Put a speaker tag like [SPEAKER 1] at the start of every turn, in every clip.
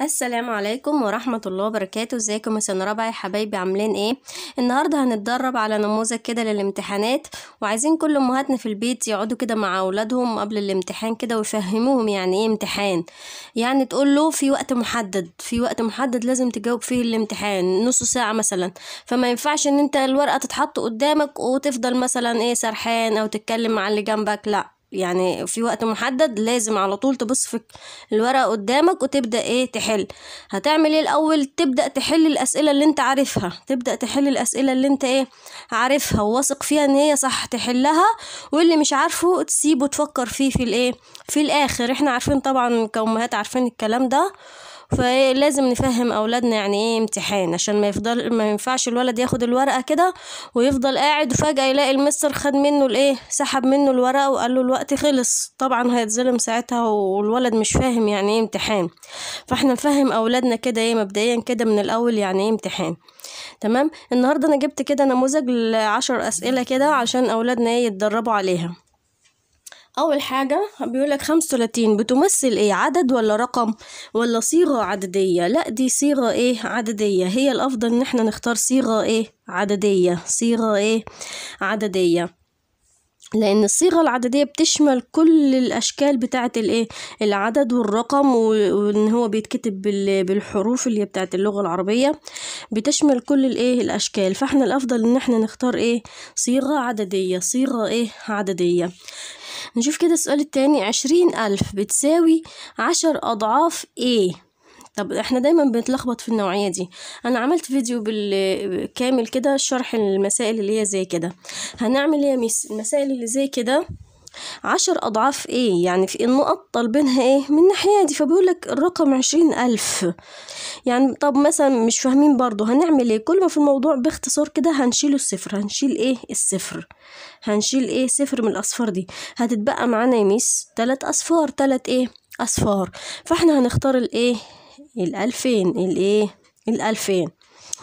[SPEAKER 1] السلام عليكم ورحمة الله وبركاته ازيكم يا سنة رابعة يا حبايبي عاملين ايه النهاردة هنتدرب على نموذج كده للامتحانات وعايزين كل امهاتنا في البيت يقعدوا كده مع اولادهم قبل الامتحان كده ويفهموهم يعني ايه امتحان يعني تقول له في وقت محدد في وقت محدد لازم تجاوب فيه الامتحان نص ساعة مثلا فما ينفعش ان انت الورقة تتحط قدامك وتفضل مثلا ايه سرحان او تتكلم مع اللي جنبك لا يعني في وقت محدد لازم على طول تبص في الورقة قدامك وتبدأ ايه تحل هتعمل ايه الاول تبدأ تحل الاسئلة اللي انت عارفها تبدأ تحل الاسئلة اللي انت ايه عارفها وواثق فيها ان هي صح تحلها واللي مش عارفه تسيبه تفكر فيه في الايه في الاخر احنا عارفين طبعا كأمهات عارفين الكلام ده فلازم نفهم اولادنا يعني ايه امتحان عشان ما يفضل ما ينفعش الولد ياخد الورقه كده ويفضل قاعد وفجاه يلاقي المستر خد منه الايه سحب منه الورقه وقال له الوقت خلص طبعا هيتظلم ساعتها والولد مش فاهم يعني ايه امتحان فاحنا نفهم اولادنا كده ايه مبدئيا كده من الاول يعني ايه امتحان تمام النهارده انا جبت كده نموذج لعشر اسئله كده عشان اولادنا ايه يتدربوا عليها أول حاجة بيقولك خمسة وتلاتين بتمثل إيه عدد ولا رقم ولا صيغة عددية لأ دي صيغة إيه عددية هي الأفضل إن إحنا نختار صيغة إيه عددية صيغة إيه عددية لأن الصيغة العددية بتشمل كل الأشكال بتاعة الإيه العدد والرقم وإن هو بيتكتب بالحروف اللي بتاعة اللغة العربية بتشمل كل الإيه الأشكال فإحنا الأفضل إن إحنا نختار إيه صيغة عددية صيغة إيه عددية نشوف كده السؤال التاني عشرين ألف بتساوي عشر أضعاف إيه طب احنا دايما بنتلخبط في النوعية دي انا عملت فيديو بالكامل كده شرح المسائل اللي هي زي كده هنعمل ايه ميس المسائل اللي زي كده عشر أضعاف إيه يعني في النقط طالبينها إيه من الناحية دي فبيقولك الرقم عشرين ألف يعني طب مثلا مش فاهمين برضو هنعمل إيه كل ما في الموضوع باختصار كده هنشيله الصفر هنشيل إيه الصفر هنشيل إيه صفر من الأصفار دي هتتبقى معانا يا ميس تلات أصفار تلات إيه أصفار فإحنا هنختار الإيه الألفين الإيه الألفين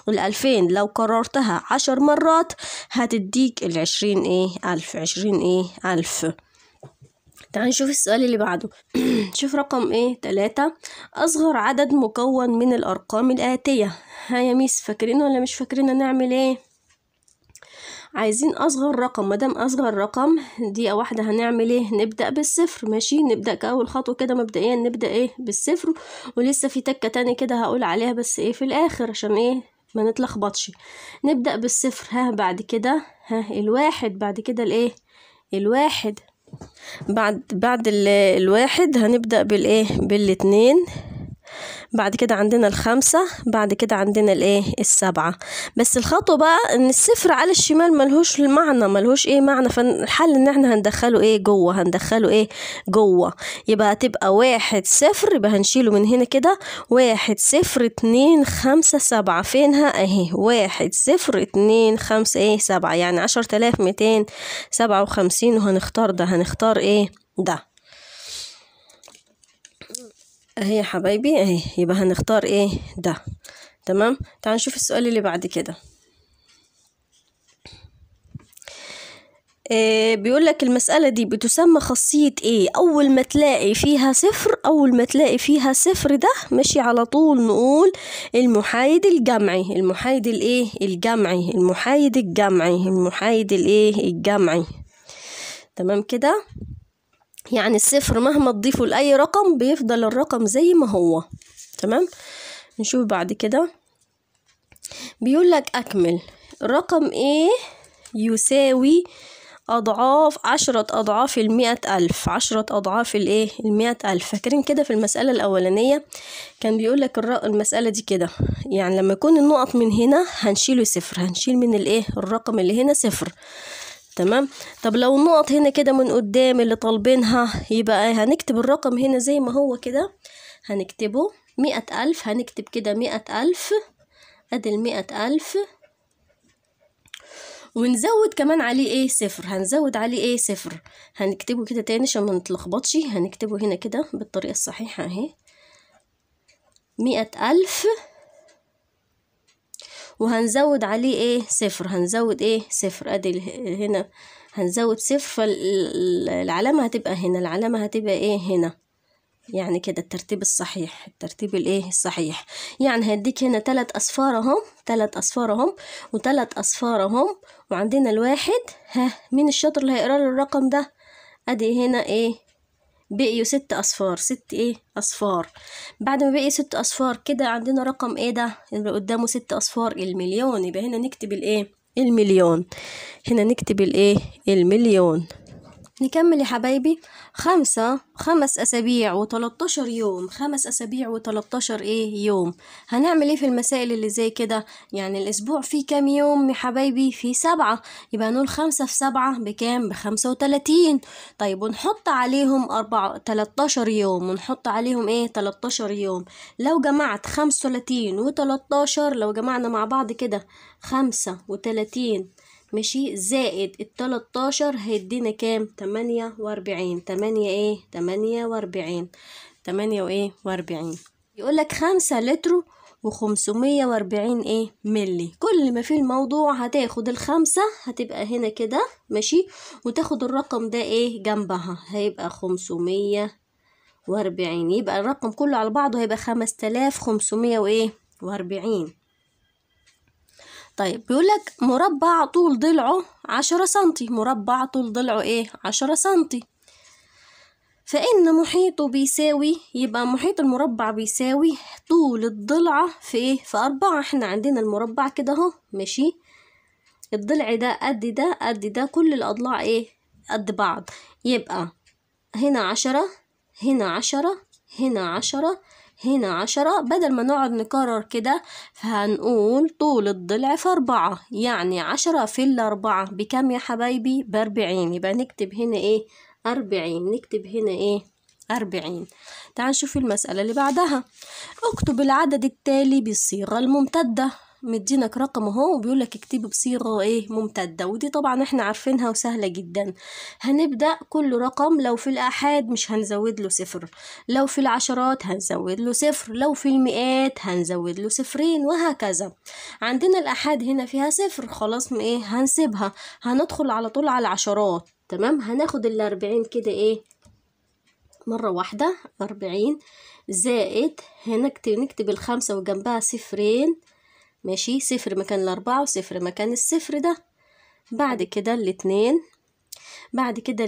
[SPEAKER 1] الألفين لو كررتها عشر مرات هتديك العشرين إيه ألف عشرين إيه ألف تعال نشوف السؤال اللي بعده شوف رقم ايه تلاتة أصغر عدد مكون من الأرقام الآتية ها يا ميس فاكرين ولا مش فاكرين هنعمل ايه عايزين اصغر رقم مادام اصغر رقم دقيقه واحده هنعمل ايه نبدا بالصفر ماشي نبدا كاول خطوه كده مبدئيا نبدا ايه بالصفر ولسه في تكه تاني كده هقول عليها بس ايه في الاخر عشان ايه ما نتلخبطش نبدأ بالصفر ها بعد كده ها الواحد بعد كده الايه الواحد بعد بعد الواحد هنبدأ بالايه بالاتنين بعد كده عندنا الخمسة بعد كده عندنا الايه السبعة بس الخطوة بقى ان الصفر على الشمال ملهوش معنى ملهوش ايه معنى فالحل ان احنا هندخله ايه جوه هندخله ايه جوه يبقى هتبقى واحد صفر يبقى هنشيله من هنا كده واحد صفر اتنين خمسة سبعة فينها اهي واحد صفر اتنين خمسة ايه سبعة يعني عشر تلاف ميتين سبعة وخمسين وهنختار ده هنختار ايه ده اهي يا حبايبي اهي يبقى هنختار ايه ده تمام تعال نشوف السؤال اللي بعد كده إيه بيقول لك المسألة دي بتسمى خاصية ايه اول ما تلاقي فيها صفر اول ما تلاقي فيها صفر ده ماشي على طول نقول المحايد الجمعي المحايد الايه الجمعي المحايد الجمعي المحايد الايه الجمعي تمام كده يعني الصفر مهما تضيفه لأي رقم بيفضل الرقم زي ما هو تمام نشوف بعد كده بيقول لك أكمل رقم إيه يساوي أضعاف عشرة أضعاف المئة ألف عشرة أضعاف الإيه المئة ألف فاكرين كده في المسألة الأولانية كان بيقولك المسألة دي كده يعني لما يكون النقط من هنا هنشيله صفر هنشيل من الإيه الرقم اللي هنا صفر تمام طب لو النقط هنا كده من قدام اللي طالبينها يبقى هنكتب الرقم هنا زي ما هو كده هنكتبه مئة ألف هنكتب كده مئة ألف أدي المئة ألف ونزود كمان عليه ايه صفر هنزود عليه ايه صفر هنكتبه كده تاني عشان ما نتلخبطش هنكتبه هنا كده بالطريقة الصحيحة اهي مئة ألف وهنزود عليه ايه صفر هنزود ايه صفر ادي هنا هنزود صفر فالعلامة هتبقى هنا العلامة هتبقى ايه هنا يعني كده الترتيب الصحيح الترتيب الايه الصحيح يعني هديك هنا تلات اصفار اهم تلات اصفار اهم وتلات اصفار اهم وعندنا الواحد ها مين الشاطر اللي هيقرا الرقم ده ادي هنا ايه بقيوا ست أصفار ست إيه أصفار بعد ما بقي ست أصفار كده عندنا رقم إيه ده اللي قدامه ست أصفار المليون يبقى هنا نكتب الإيه المليون هنا نكتب الإيه المليون نكمل يا حبايبي خمسة خمس أسابيع وتلتاشر يوم خمس أسابيع وتلتاشر إيه يوم هنعمل إيه في المسائل اللي زي كده يعني الأسبوع فيه كام يوم يا حبايبي فيه سبعة يبقى نقول خمسة في سبعة بكام بخمسة وتلاتين طيب ونحط عليهم أربعة تلتاشر يوم ونحط عليهم إيه تلتاشر يوم لو جمعت خمسة وتلاتين وتلتاشر لو جمعنا مع بعض كده خمسة وتلاتين ماشي زائد التلاتاشر هيدينا كام تمانية واربعين تمانية ايه تمانية واربعين تمانية وايه واربعين يقولك خمسة لتر وخمسمية واربعين ايه ملي كل ما في الموضوع هتاخد الخمسة هتبقى هنا كده ماشي وتاخد الرقم ده ايه جنبها هيبقى خمسمية واربعين يبقى الرقم كله على بعضه هيبقى خمس تلاف خمسمية وايه واربعين طيب بيقولك مربع طول ضلعه عشرة سنتي مربع طول ضلعه ايه عشرة سنتي فإن محيطه بيساوي يبقى محيط المربع بيساوي طول الضلعة في ايه في أربعة احنا عندنا المربع كده اهو ماشي الضلع ده قد ده قد ده كل الأضلاع ايه قد بعض يبقى هنا عشرة هنا عشرة هنا عشرة هنا عشرة بدل ما نقعد نكرر كده فهنقول طول الضلع في أربعة يعني عشرة في الأربعة بكم يا حبايبي بأربعين يبقى نكتب هنا إيه أربعين نكتب هنا إيه أربعين تعال نشوف المسألة اللي بعدها اكتب العدد التالي بالصيغة الممتدة مدينك رقم اهو وبيقول لك اكتبي بصيغه ايه ممتده ودي طبعا احنا عارفينها وسهله جدا هنبدا كل رقم لو في الاحاد مش هنزود له صفر لو في العشرات هنزود له صفر لو في المئات هنزود له صفرين وهكذا عندنا الاحاد هنا فيها صفر خلاص ايه هنسيبها هندخل على طول على العشرات تمام هناخد الاربعين كده ايه مرة واحدة أربعين زائد هنكتب نكتب الخمسة وجنبها صفرين ماشي صفر مكان الأربعة وصفر مكان الصفر ده بعد كده الاتنين بعد كده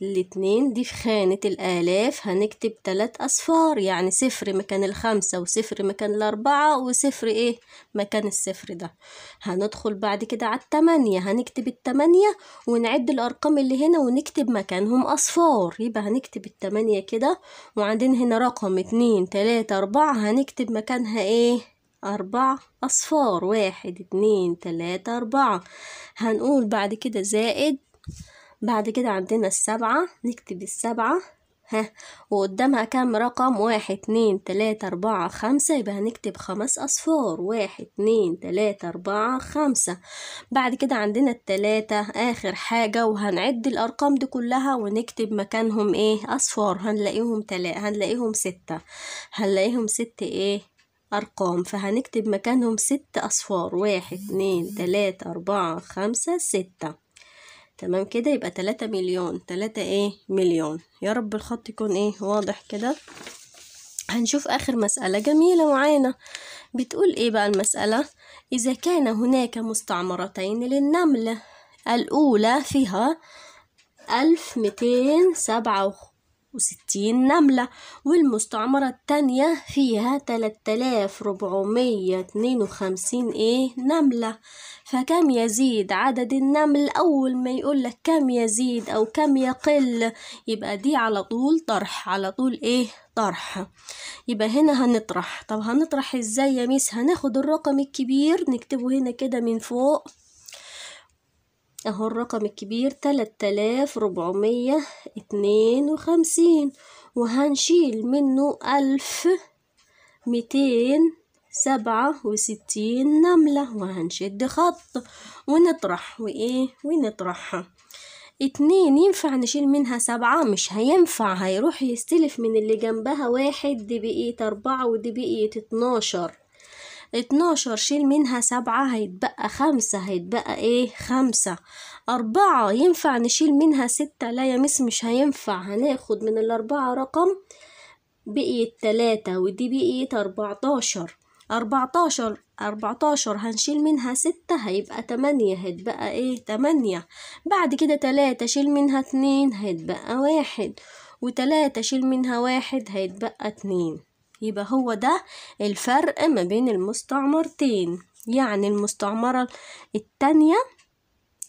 [SPEAKER 1] الاتنين دي في خانة الآلاف هنكتب تلات أصفار يعني صفر مكان الخمسة وصفر مكان الأربعة وصفر إيه مكان الصفر ده هندخل بعد كده على التمانية هنكتب التمانية ونعد الأرقام اللي هنا ونكتب مكانهم أصفار يبقى هنكتب التمانية كده وعندنا هنا رقم اتنين تلاتة أربعة هنكتب مكانها إيه أربعة أصفار واحد اتنين تلاتة أربعة هنقول بعد كده زائد بعد كده عندنا السبعة نكتب السبعة ها وقدامها كام رقم واحد اتنين تلاتة أربعة خمسة يبقى هنكتب خمس أصفار واحد اتنين تلاتة أربعة خمسة بعد كده عندنا التلاتة آخر حاجة وهنعد الأرقام دي كلها ونكتب مكانهم ايه أصفار هنلاقيهم تلا هنلاقيهم ستة هنلاقيهم ست ايه أرقام فهنكتب مكانهم ست أصفار واحد اتنين تلاتة أربعة خمسة ستة تمام كده يبقى تلاتة مليون تلاتة ايه مليون يا رب الخط يكون ايه واضح كده هنشوف آخر مسألة جميلة معانا بتقول ايه بقى المسألة إذا كان هناك مستعمرتين للنملة الأولى فيها ألف ميتين سبعة وستين نملة والمستعمرة التانية فيها تلاتلاف ربعمية اتنين وخمسين ايه نملة فكم يزيد عدد النمل أول ما يقولك كم يزيد أو كم يقل يبقى دي على طول طرح على طول ايه طرح يبقى هنا هنطرح طب هنطرح ازاي يا ميس هناخد الرقم الكبير نكتبه هنا كده من فوق اهو الرقم الكبير تلات ربعمية اتنين وخمسين وهنشيل منه ألف ميتين سبعة وستين نملة وهنشد خط ونطرح وإيه ونطرح اتنين ينفع نشيل منها سبعة مش هينفع هيروح يستلف من اللي جنبها واحد دي بقيت أربعة ودي بقيت اتناشر اتناشر شيل منها سبعة هيتبقى خمسة هيتبقى ايه خمسة أربعة ينفع نشيل منها ستة لا يا مس مش هينفع هناخد من الأربعة رقم بقيت تلاتة ودي بقيت أربعتاشر أربعتاشر أربعتاشر هنشيل منها ستة هيبقى تمانية هيتبقى ايه تمانية بعد كده تلاتة شيل منها اتنين هيتبقى واحد وتلاتة شيل منها واحد هيتبقى اتنين يبقى هو ده الفرق ما بين المستعمرتين يعني المستعمرة التانية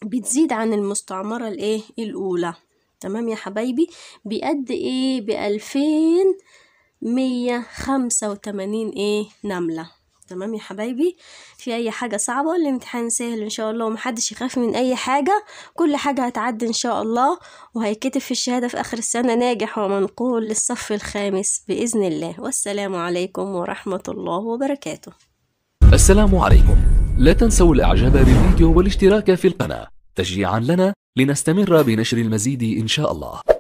[SPEAKER 1] بتزيد عن المستعمرة الايه الاولى تمام يا حبايبي بقد ايه بألفين مية خمسة وتمانين ايه نملة تمام يا حبايبي في اي حاجه صعبه الامتحان سهل ان شاء الله ومحدش يخاف من اي حاجه كل حاجه هتعدي ان شاء الله وهيتكتب في الشهاده في اخر السنه ناجح ومنقول للصف الخامس باذن الله والسلام عليكم ورحمه الله وبركاته السلام عليكم لا تنسوا الاعجاب بالفيديو والاشتراك في القناه تشجيعا لنا لنستمر بنشر المزيد ان شاء الله